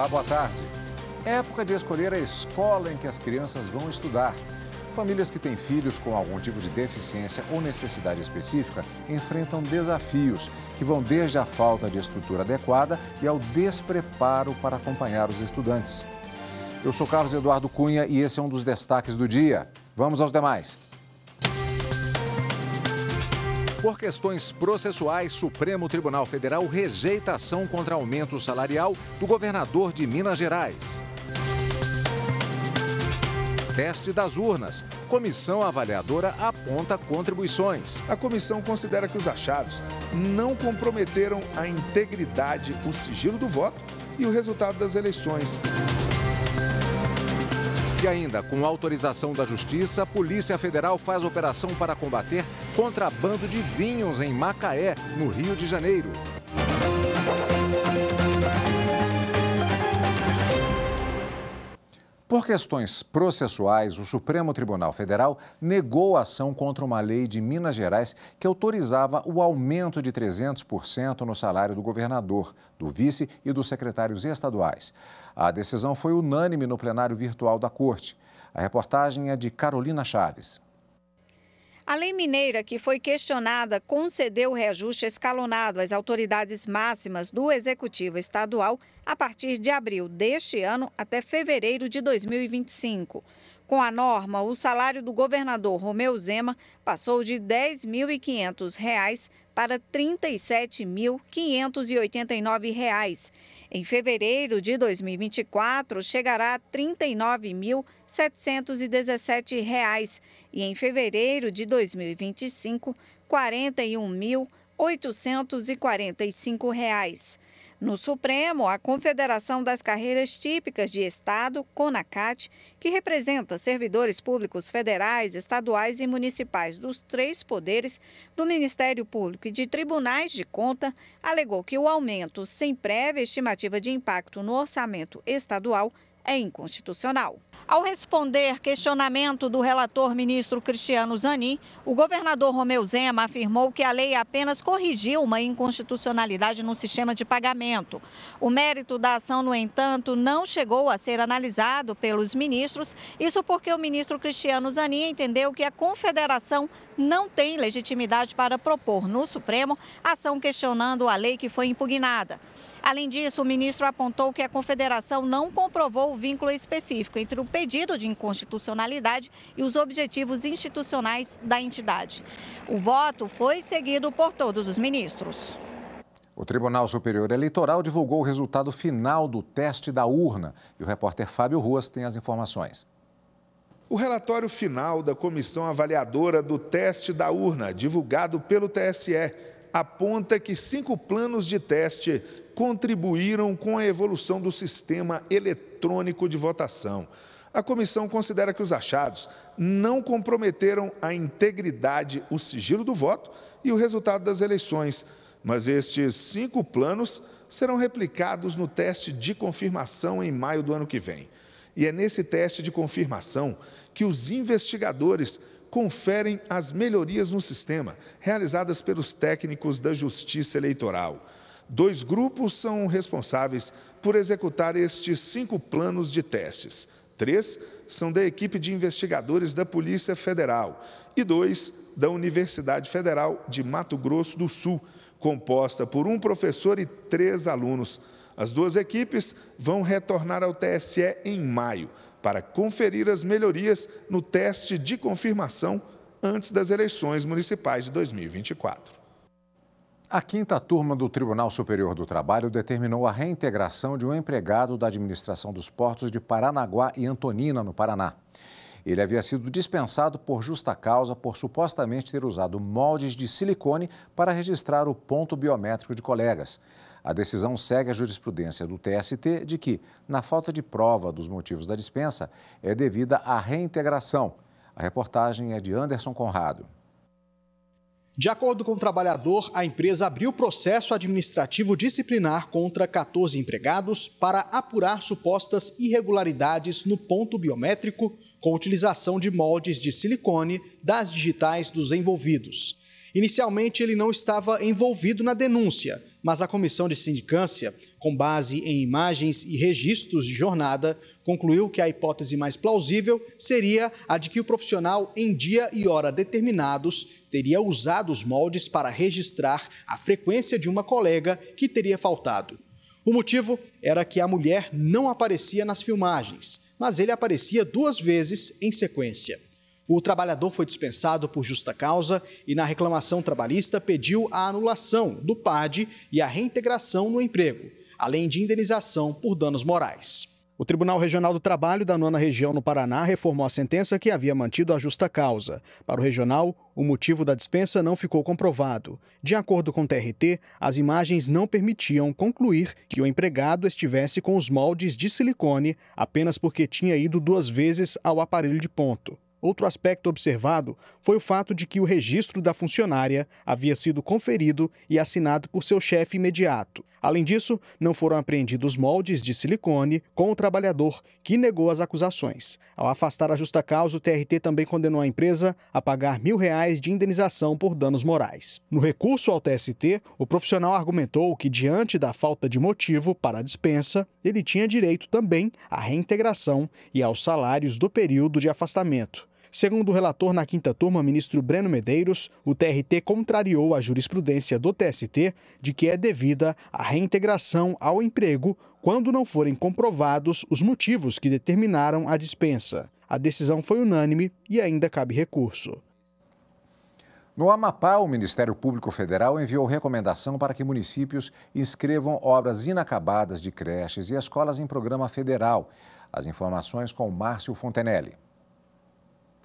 Olá, boa tarde. Época de escolher a escola em que as crianças vão estudar. Famílias que têm filhos com algum tipo de deficiência ou necessidade específica enfrentam desafios que vão desde a falta de estrutura adequada e ao despreparo para acompanhar os estudantes. Eu sou Carlos Eduardo Cunha e esse é um dos destaques do dia. Vamos aos demais. Por questões processuais, Supremo Tribunal Federal rejeita ação contra aumento salarial do governador de Minas Gerais. Teste das urnas. Comissão avaliadora aponta contribuições. A comissão considera que os achados não comprometeram a integridade, o sigilo do voto e o resultado das eleições. E ainda, com autorização da Justiça, a Polícia Federal faz operação para combater contrabando de vinhos em Macaé, no Rio de Janeiro. Por questões processuais, o Supremo Tribunal Federal negou a ação contra uma lei de Minas Gerais que autorizava o aumento de 300% no salário do governador, do vice e dos secretários estaduais. A decisão foi unânime no plenário virtual da Corte. A reportagem é de Carolina Chaves. A lei mineira, que foi questionada, concedeu reajuste escalonado às autoridades máximas do Executivo Estadual a partir de abril deste ano até fevereiro de 2025. Com a norma, o salário do governador Romeu Zema passou de R$ 10.500 para R$ 37.589. Em fevereiro de 2024, chegará a R$ 39.717 e em fevereiro de 2025, R$ 41.845. No Supremo, a Confederação das Carreiras Típicas de Estado, CONACAT, que representa servidores públicos federais, estaduais e municipais dos três poderes, do Ministério Público e de tribunais de conta, alegou que o aumento sem prévia estimativa de impacto no orçamento estadual é inconstitucional. Ao responder questionamento do relator ministro Cristiano Zanin, o governador Romeu Zema afirmou que a lei apenas corrigiu uma inconstitucionalidade no sistema de pagamento. O mérito da ação, no entanto, não chegou a ser analisado pelos ministros, isso porque o ministro Cristiano Zanin entendeu que a confederação não tem legitimidade para propor no Supremo ação questionando a lei que foi impugnada. Além disso, o ministro apontou que a confederação não comprovou o vínculo específico entre o pedido de inconstitucionalidade e os objetivos institucionais da entidade. O voto foi seguido por todos os ministros. O Tribunal Superior Eleitoral divulgou o resultado final do teste da urna e o repórter Fábio Ruas tem as informações. O relatório final da comissão avaliadora do teste da urna, divulgado pelo TSE, aponta que cinco planos de teste contribuíram com a evolução do sistema eletrônico de votação. A comissão considera que os achados não comprometeram a integridade, o sigilo do voto e o resultado das eleições, mas estes cinco planos serão replicados no teste de confirmação em maio do ano que vem. E é nesse teste de confirmação que os investigadores conferem as melhorias no sistema realizadas pelos técnicos da Justiça Eleitoral dois grupos são responsáveis por executar estes cinco planos de testes. Três são da equipe de investigadores da Polícia Federal e dois da Universidade Federal de Mato Grosso do Sul, composta por um professor e três alunos. As duas equipes vão retornar ao TSE em maio para conferir as melhorias no teste de confirmação antes das eleições municipais de 2024. A quinta turma do Tribunal Superior do Trabalho determinou a reintegração de um empregado da administração dos portos de Paranaguá e Antonina, no Paraná. Ele havia sido dispensado por justa causa por supostamente ter usado moldes de silicone para registrar o ponto biométrico de colegas. A decisão segue a jurisprudência do TST de que, na falta de prova dos motivos da dispensa, é devida à reintegração. A reportagem é de Anderson Conrado. De acordo com o trabalhador, a empresa abriu processo administrativo disciplinar contra 14 empregados para apurar supostas irregularidades no ponto biométrico com utilização de moldes de silicone das digitais dos envolvidos. Inicialmente, ele não estava envolvido na denúncia, mas a comissão de sindicância, com base em imagens e registros de jornada, concluiu que a hipótese mais plausível seria a de que o profissional, em dia e hora determinados, teria usado os moldes para registrar a frequência de uma colega que teria faltado. O motivo era que a mulher não aparecia nas filmagens, mas ele aparecia duas vezes em sequência. O trabalhador foi dispensado por justa causa e, na reclamação trabalhista, pediu a anulação do PAD e a reintegração no emprego, além de indenização por danos morais. O Tribunal Regional do Trabalho da Nona Região no Paraná reformou a sentença que havia mantido a justa causa. Para o regional, o motivo da dispensa não ficou comprovado. De acordo com o TRT, as imagens não permitiam concluir que o empregado estivesse com os moldes de silicone apenas porque tinha ido duas vezes ao aparelho de ponto. Outro aspecto observado foi o fato de que o registro da funcionária havia sido conferido e assinado por seu chefe imediato. Além disso, não foram apreendidos moldes de silicone com o trabalhador, que negou as acusações. Ao afastar a justa causa, o TRT também condenou a empresa a pagar mil reais de indenização por danos morais. No recurso ao TST, o profissional argumentou que, diante da falta de motivo para a dispensa, ele tinha direito também à reintegração e aos salários do período de afastamento. Segundo o relator na quinta turma, ministro Breno Medeiros, o TRT contrariou a jurisprudência do TST de que é devida a reintegração ao emprego quando não forem comprovados os motivos que determinaram a dispensa. A decisão foi unânime e ainda cabe recurso. No Amapá, o Ministério Público Federal enviou recomendação para que municípios inscrevam obras inacabadas de creches e escolas em programa federal. As informações com Márcio Fontenelle.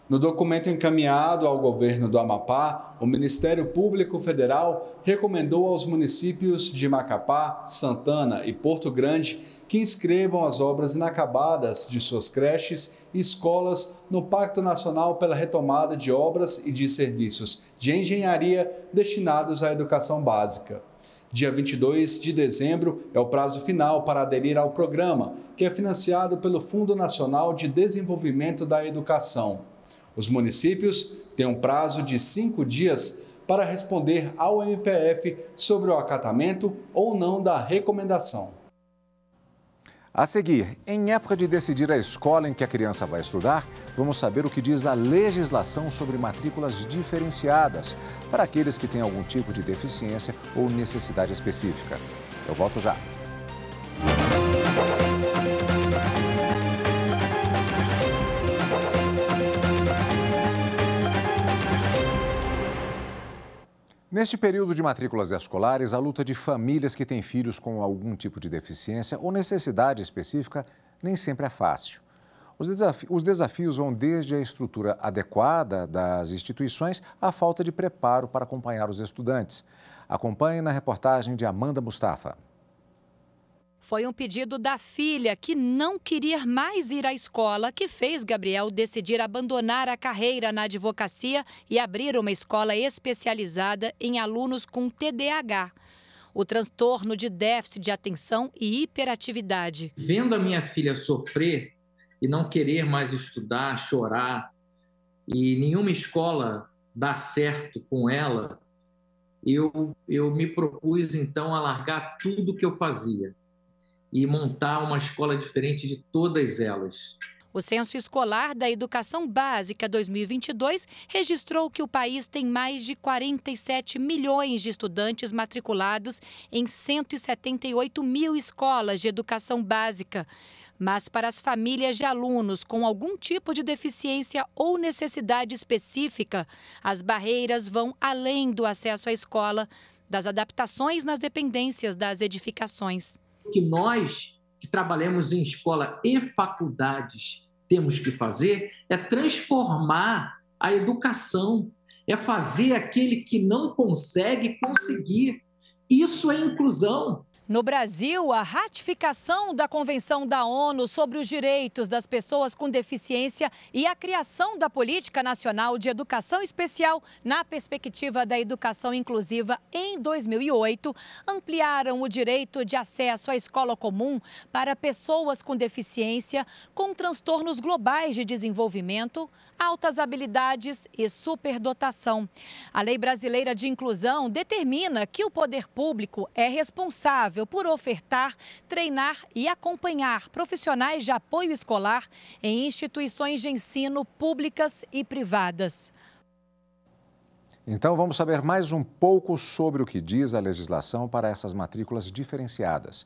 No documento encaminhado ao governo do Amapá, o Ministério Público Federal recomendou aos municípios de Macapá, Santana e Porto Grande que inscrevam as obras inacabadas de suas creches e escolas no Pacto Nacional pela Retomada de Obras e de Serviços de Engenharia destinados à educação básica. Dia 22 de dezembro é o prazo final para aderir ao programa, que é financiado pelo Fundo Nacional de Desenvolvimento da Educação. Os municípios têm um prazo de cinco dias para responder ao MPF sobre o acatamento ou não da recomendação. A seguir, em época de decidir a escola em que a criança vai estudar, vamos saber o que diz a legislação sobre matrículas diferenciadas para aqueles que têm algum tipo de deficiência ou necessidade específica. Eu volto já. Neste período de matrículas escolares, a luta de famílias que têm filhos com algum tipo de deficiência ou necessidade específica nem sempre é fácil. Os, desafi os desafios vão desde a estrutura adequada das instituições à falta de preparo para acompanhar os estudantes. Acompanhe na reportagem de Amanda Mustafa. Foi um pedido da filha, que não queria mais ir à escola, que fez Gabriel decidir abandonar a carreira na advocacia e abrir uma escola especializada em alunos com TDAH o transtorno de déficit de atenção e hiperatividade. Vendo a minha filha sofrer e não querer mais estudar, chorar, e nenhuma escola dar certo com ela, eu, eu me propus então a largar tudo que eu fazia e montar uma escola diferente de todas elas. O Censo Escolar da Educação Básica 2022 registrou que o país tem mais de 47 milhões de estudantes matriculados em 178 mil escolas de educação básica. Mas para as famílias de alunos com algum tipo de deficiência ou necessidade específica, as barreiras vão além do acesso à escola, das adaptações nas dependências das edificações que nós que trabalhamos em escola e faculdades temos que fazer é transformar a educação, é fazer aquele que não consegue conseguir. Isso é inclusão. No Brasil, a ratificação da Convenção da ONU sobre os Direitos das Pessoas com Deficiência e a criação da Política Nacional de Educação Especial na perspectiva da educação inclusiva em 2008 ampliaram o direito de acesso à escola comum para pessoas com deficiência com transtornos globais de desenvolvimento, altas habilidades e superdotação. A Lei Brasileira de Inclusão determina que o poder público é responsável responsável por ofertar, treinar e acompanhar profissionais de apoio escolar em instituições de ensino públicas e privadas. Então vamos saber mais um pouco sobre o que diz a legislação para essas matrículas diferenciadas.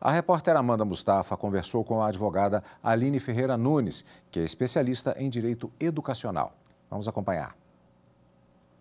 A repórter Amanda Mustafa conversou com a advogada Aline Ferreira Nunes, que é especialista em direito educacional. Vamos acompanhar.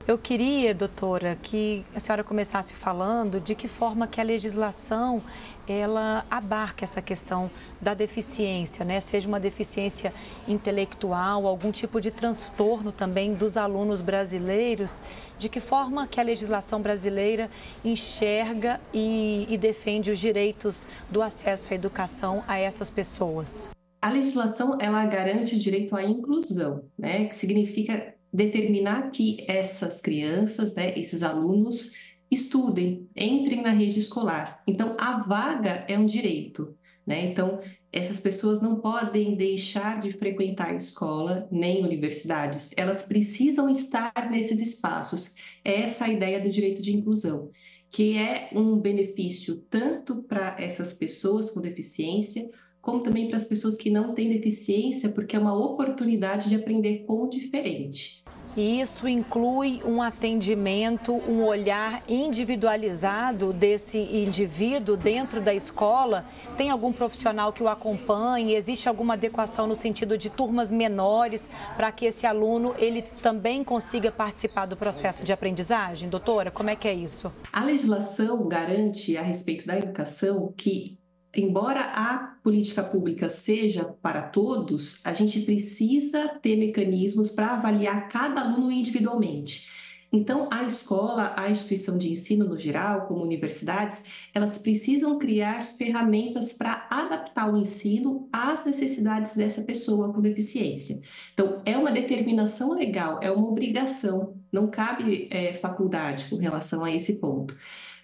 Eu queria, doutora, que a senhora começasse falando de que forma que a legislação ela abarca essa questão da deficiência, né? Seja uma deficiência intelectual, algum tipo de transtorno também dos alunos brasileiros, de que forma que a legislação brasileira enxerga e, e defende os direitos do acesso à educação a essas pessoas? A legislação ela garante o direito à inclusão, né? Que significa determinar que essas crianças, né, esses alunos, estudem, entrem na rede escolar. Então, a vaga é um direito. Né? Então, essas pessoas não podem deixar de frequentar a escola nem universidades, elas precisam estar nesses espaços. É essa é a ideia do direito de inclusão, que é um benefício tanto para essas pessoas com deficiência como também para as pessoas que não têm deficiência, porque é uma oportunidade de aprender com o diferente. E isso inclui um atendimento, um olhar individualizado desse indivíduo dentro da escola? Tem algum profissional que o acompanhe? Existe alguma adequação no sentido de turmas menores para que esse aluno ele também consiga participar do processo de aprendizagem? Doutora, como é que é isso? A legislação garante a respeito da educação que embora a política pública seja para todos, a gente precisa ter mecanismos para avaliar cada aluno individualmente. Então, a escola, a instituição de ensino no geral, como universidades, elas precisam criar ferramentas para adaptar o ensino às necessidades dessa pessoa com deficiência. Então, é uma determinação legal, é uma obrigação, não cabe é, faculdade com relação a esse ponto.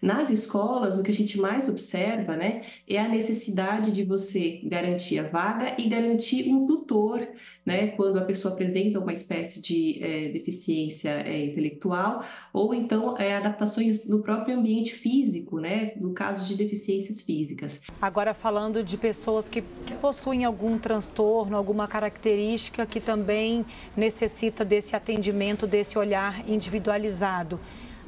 Nas escolas, o que a gente mais observa né, é a necessidade de você garantir a vaga e garantir um tutor, né, quando a pessoa apresenta uma espécie de é, deficiência é, intelectual, ou então é, adaptações no próprio ambiente físico, né, no caso de deficiências físicas. Agora, falando de pessoas que, que possuem algum transtorno, alguma característica que também necessita desse atendimento, desse olhar individualizado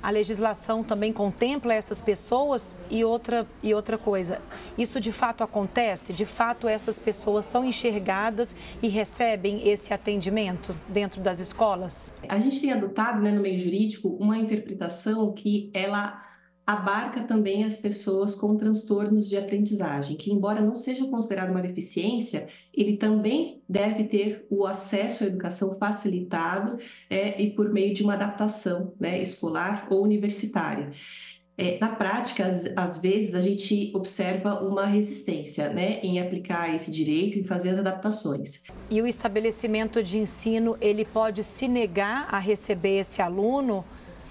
a legislação também contempla essas pessoas e outra, e outra coisa. Isso de fato acontece? De fato essas pessoas são enxergadas e recebem esse atendimento dentro das escolas? A gente tem adotado né, no meio jurídico uma interpretação que ela abarca também as pessoas com transtornos de aprendizagem, que embora não seja considerado uma deficiência, ele também deve ter o acesso à educação facilitado é, e por meio de uma adaptação né, escolar ou universitária. É, na prática, às, às, vezes, a gente observa uma resistência né, em aplicar esse direito, em fazer as adaptações. E o estabelecimento de ensino, ele pode se negar a receber esse aluno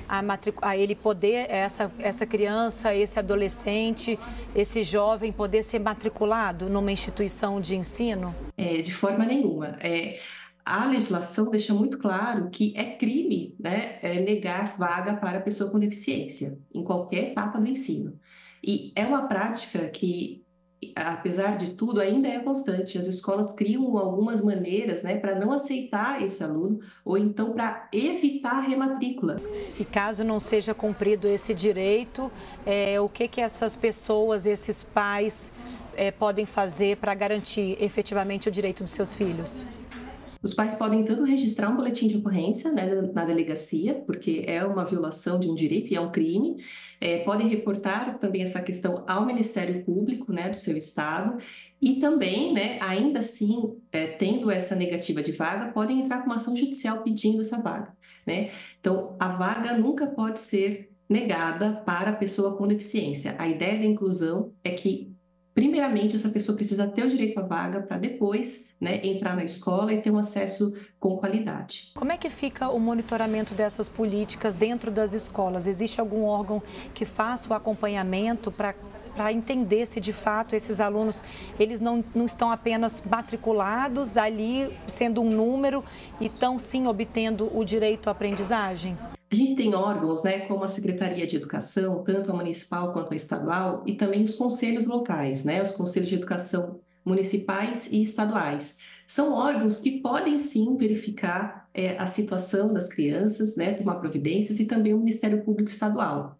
a, matric... a ele poder, essa, essa criança, esse adolescente, esse jovem poder ser matriculado numa instituição de ensino? É, de forma nenhuma. É, a legislação deixa muito claro que é crime né, é negar vaga para pessoa com deficiência, em qualquer etapa do ensino. E é uma prática que apesar de tudo, ainda é constante. As escolas criam algumas maneiras né, para não aceitar esse aluno ou então para evitar a rematrícula. E caso não seja cumprido esse direito, é, o que, que essas pessoas, esses pais, é, podem fazer para garantir efetivamente o direito dos seus filhos? Os pais podem tanto registrar um boletim de ocorrência né, na delegacia, porque é uma violação de um direito e é um crime, é, podem reportar também essa questão ao Ministério Público né, do seu estado e também, né, ainda assim, é, tendo essa negativa de vaga, podem entrar com uma ação judicial pedindo essa vaga. Né? Então, a vaga nunca pode ser negada para a pessoa com deficiência. A ideia da inclusão é que primeiramente essa pessoa precisa ter o direito à vaga para depois né, entrar na escola e ter um acesso com qualidade. Como é que fica o monitoramento dessas políticas dentro das escolas? Existe algum órgão que faça o acompanhamento para entender se de fato esses alunos eles não, não estão apenas matriculados ali sendo um número e estão sim obtendo o direito à aprendizagem? A gente tem órgãos, né, como a Secretaria de Educação, tanto a municipal quanto a estadual, e também os conselhos locais, né, os conselhos de educação municipais e estaduais. São órgãos que podem sim verificar é, a situação das crianças, né, tomar providências e também o Ministério Público Estadual.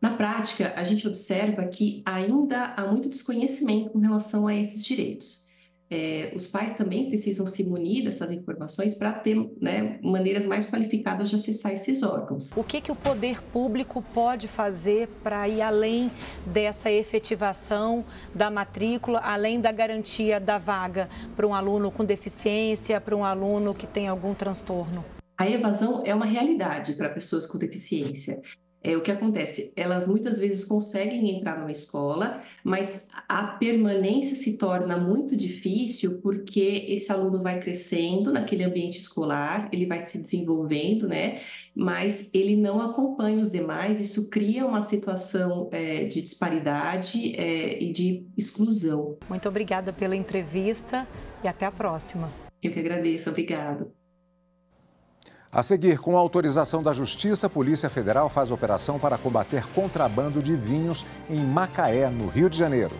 Na prática, a gente observa que ainda há muito desconhecimento com relação a esses direitos é, os pais também precisam se munir dessas informações para ter né, maneiras mais qualificadas de acessar esses órgãos. O que, que o poder público pode fazer para ir além dessa efetivação da matrícula, além da garantia da vaga para um aluno com deficiência, para um aluno que tem algum transtorno? A evasão é uma realidade para pessoas com deficiência. É, o que acontece? Elas muitas vezes conseguem entrar numa escola, mas a permanência se torna muito difícil porque esse aluno vai crescendo naquele ambiente escolar, ele vai se desenvolvendo, né? Mas ele não acompanha os demais, isso cria uma situação é, de disparidade é, e de exclusão. Muito obrigada pela entrevista e até a próxima. Eu que agradeço, obrigado. A seguir, com autorização da Justiça, a Polícia Federal faz operação para combater contrabando de vinhos em Macaé, no Rio de Janeiro.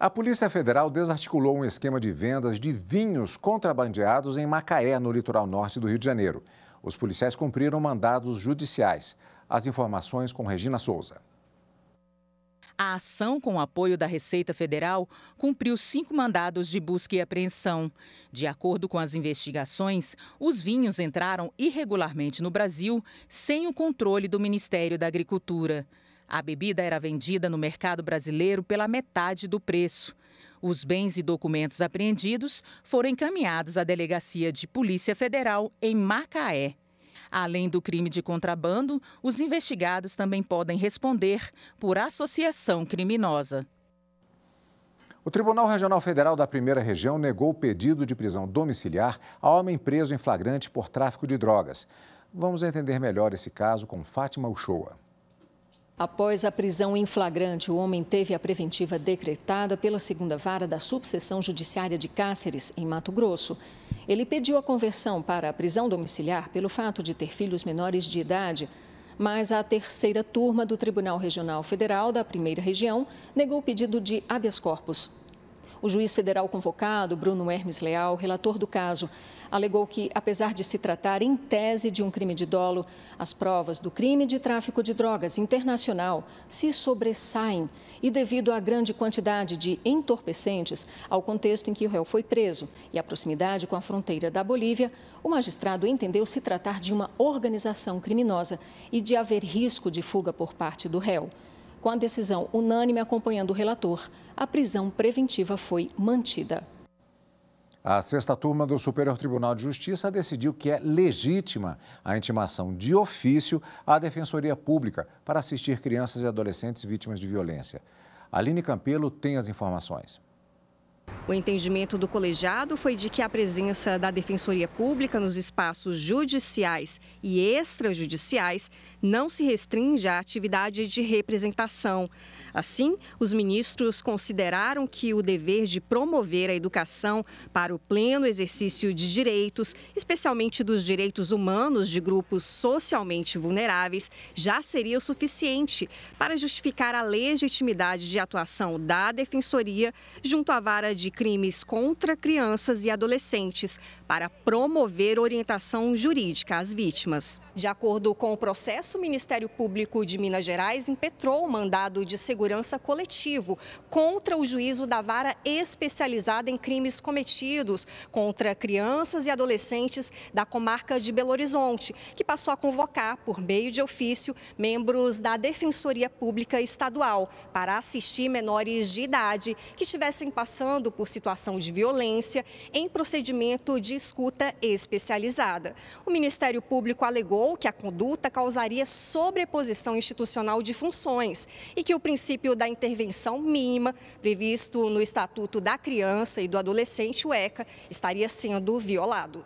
A Polícia Federal desarticulou um esquema de vendas de vinhos contrabandeados em Macaé, no litoral norte do Rio de Janeiro. Os policiais cumpriram mandados judiciais. As informações com Regina Souza. A ação, com o apoio da Receita Federal, cumpriu cinco mandados de busca e apreensão. De acordo com as investigações, os vinhos entraram irregularmente no Brasil sem o controle do Ministério da Agricultura. A bebida era vendida no mercado brasileiro pela metade do preço. Os bens e documentos apreendidos foram encaminhados à Delegacia de Polícia Federal em Macaé. Além do crime de contrabando, os investigados também podem responder por associação criminosa. O Tribunal Regional Federal da Primeira Região negou o pedido de prisão domiciliar a homem preso em flagrante por tráfico de drogas. Vamos entender melhor esse caso com Fátima Uchoa. Após a prisão em flagrante, o homem teve a preventiva decretada pela segunda vara da subseção judiciária de Cáceres, em Mato Grosso. Ele pediu a conversão para a prisão domiciliar pelo fato de ter filhos menores de idade, mas a terceira turma do Tribunal Regional Federal da Primeira Região negou o pedido de habeas corpus. O juiz federal convocado, Bruno Hermes Leal, relator do caso, alegou que, apesar de se tratar em tese de um crime de dolo, as provas do crime de tráfico de drogas internacional se sobressaem e, devido à grande quantidade de entorpecentes, ao contexto em que o réu foi preso e à proximidade com a fronteira da Bolívia, o magistrado entendeu se tratar de uma organização criminosa e de haver risco de fuga por parte do réu. Com a decisão unânime acompanhando o relator, a prisão preventiva foi mantida. A sexta turma do Superior Tribunal de Justiça decidiu que é legítima a intimação de ofício à Defensoria Pública para assistir crianças e adolescentes vítimas de violência. Aline Campelo tem as informações. O entendimento do colegiado foi de que a presença da Defensoria Pública nos espaços judiciais e extrajudiciais não se restringe à atividade de representação. Assim, os ministros consideraram que o dever de promover a educação para o pleno exercício de direitos, especialmente dos direitos humanos de grupos socialmente vulneráveis, já seria o suficiente para justificar a legitimidade de atuação da Defensoria junto à vara de Crimes contra Crianças e Adolescentes para promover orientação jurídica às vítimas. De acordo com o processo, o Ministério Público de Minas Gerais impetrou o mandado de segurança coletivo contra o juízo da vara especializada em crimes cometidos contra crianças e adolescentes da comarca de Belo Horizonte, que passou a convocar, por meio de ofício, membros da Defensoria Pública Estadual para assistir menores de idade que estivessem passando por situação de violência em procedimento de escuta especializada. O Ministério Público alegou afirmou que a conduta causaria sobreposição institucional de funções e que o princípio da intervenção mínima, previsto no Estatuto da Criança e do Adolescente, o ECA, estaria sendo violado.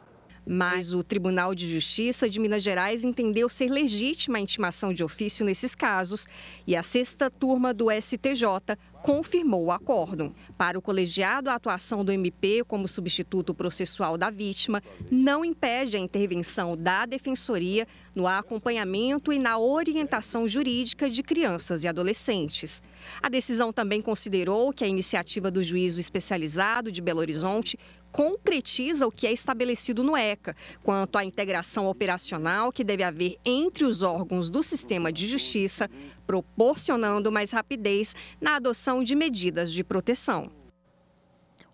Mas o Tribunal de Justiça de Minas Gerais entendeu ser legítima a intimação de ofício nesses casos e a sexta turma do STJ confirmou o acordo. Para o colegiado, a atuação do MP como substituto processual da vítima não impede a intervenção da defensoria no acompanhamento e na orientação jurídica de crianças e adolescentes. A decisão também considerou que a iniciativa do juízo especializado de Belo Horizonte concretiza o que é estabelecido no ECA, quanto à integração operacional que deve haver entre os órgãos do sistema de justiça proporcionando mais rapidez na adoção de medidas de proteção.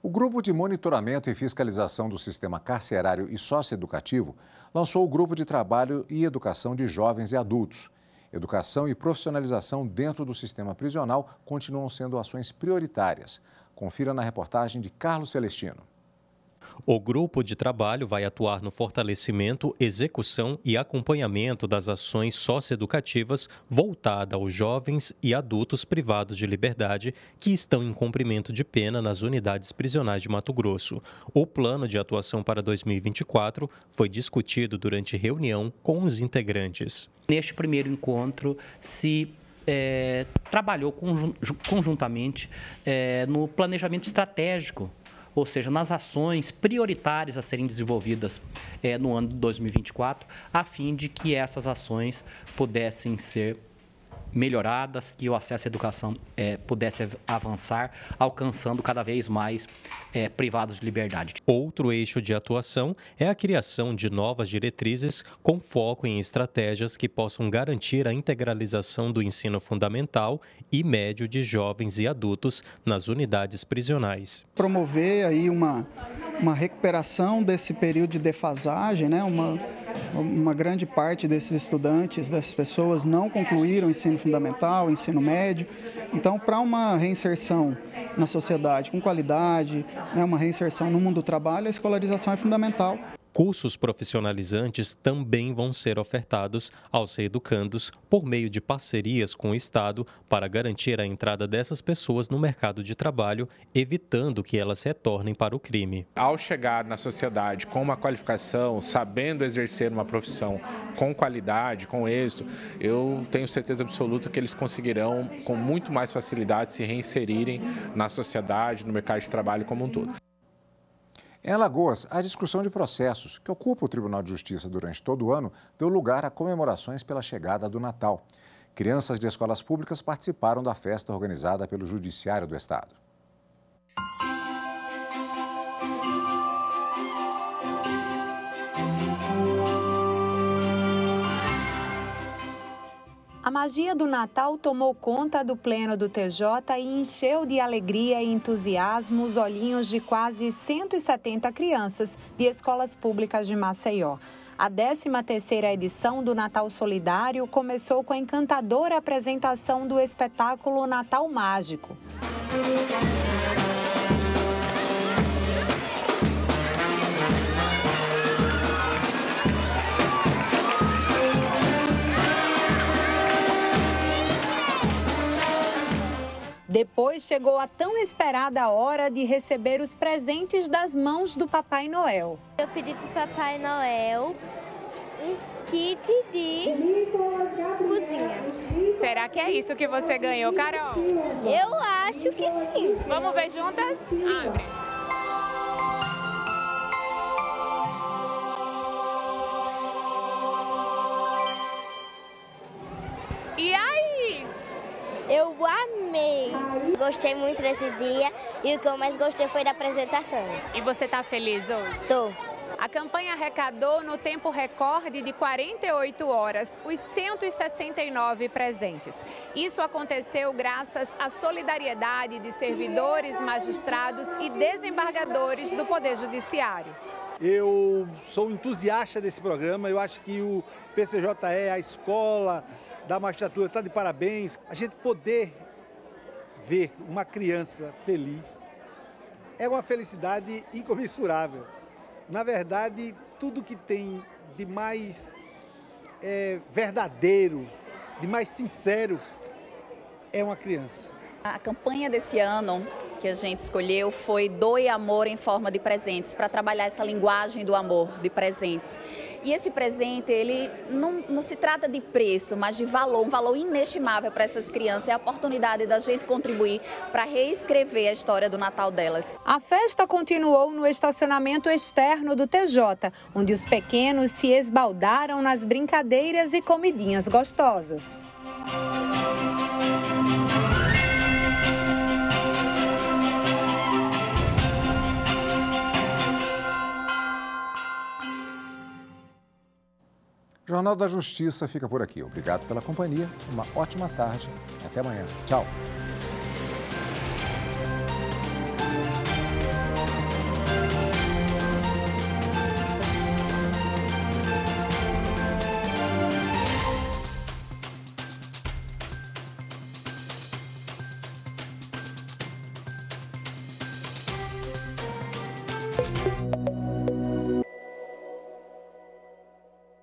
O Grupo de Monitoramento e Fiscalização do Sistema Carcerário e Socioeducativo lançou o Grupo de Trabalho e Educação de Jovens e Adultos. Educação e profissionalização dentro do sistema prisional continuam sendo ações prioritárias. Confira na reportagem de Carlos Celestino. O grupo de trabalho vai atuar no fortalecimento, execução e acompanhamento das ações socioeducativas voltadas aos jovens e adultos privados de liberdade que estão em cumprimento de pena nas unidades prisionais de Mato Grosso. O plano de atuação para 2024 foi discutido durante reunião com os integrantes. Neste primeiro encontro, se é, trabalhou conjuntamente é, no planejamento estratégico ou seja, nas ações prioritárias a serem desenvolvidas é, no ano de 2024, a fim de que essas ações pudessem ser melhoradas, que o acesso à educação é, pudesse avançar, alcançando cada vez mais é, privados de liberdade. Outro eixo de atuação é a criação de novas diretrizes com foco em estratégias que possam garantir a integralização do ensino fundamental e médio de jovens e adultos nas unidades prisionais. Promover aí uma, uma recuperação desse período de defasagem, né? uma uma grande parte desses estudantes, dessas pessoas, não concluíram o ensino fundamental, o ensino médio. Então, para uma reinserção na sociedade com qualidade, né, uma reinserção no mundo do trabalho, a escolarização é fundamental. Cursos profissionalizantes também vão ser ofertados aos reeducandos por meio de parcerias com o Estado para garantir a entrada dessas pessoas no mercado de trabalho, evitando que elas retornem para o crime. Ao chegar na sociedade com uma qualificação, sabendo exercer uma profissão com qualidade, com êxito, eu tenho certeza absoluta que eles conseguirão, com muito mais facilidade, se reinserirem na sociedade, no mercado de trabalho como um todo. Em Alagoas, a discussão de processos, que ocupa o Tribunal de Justiça durante todo o ano, deu lugar a comemorações pela chegada do Natal. Crianças de escolas públicas participaram da festa organizada pelo Judiciário do Estado. A magia do Natal tomou conta do pleno do TJ e encheu de alegria e entusiasmo os olhinhos de quase 170 crianças de escolas públicas de Maceió. A 13ª edição do Natal Solidário começou com a encantadora apresentação do espetáculo Natal Mágico. Música Depois chegou a tão esperada hora de receber os presentes das mãos do Papai Noel. Eu pedi para o Papai Noel um kit de cozinha. Será que é isso que você ganhou, Carol? Eu acho que sim. Vamos ver juntas? Sim. Abre. E aí? Eu amei. Gostei muito desse dia e o que eu mais gostei foi da apresentação. E você está feliz hoje? Estou. A campanha arrecadou no tempo recorde de 48 horas os 169 presentes. Isso aconteceu graças à solidariedade de servidores, magistrados e desembargadores do Poder Judiciário. Eu sou entusiasta desse programa, eu acho que o PCJE, a escola da magistratura está de parabéns. A gente poder ver uma criança feliz é uma felicidade incomensurável. Na verdade, tudo que tem de mais é, verdadeiro, de mais sincero, é uma criança. A campanha desse ano que a gente escolheu foi Doe Amor em Forma de Presentes, para trabalhar essa linguagem do amor, de presentes. E esse presente, ele não, não se trata de preço, mas de valor, um valor inestimável para essas crianças. É a oportunidade da gente contribuir para reescrever a história do Natal delas. A festa continuou no estacionamento externo do TJ, onde os pequenos se esbaldaram nas brincadeiras e comidinhas gostosas. Jornal da Justiça fica por aqui. Obrigado pela companhia, uma ótima tarde. Até amanhã. Tchau.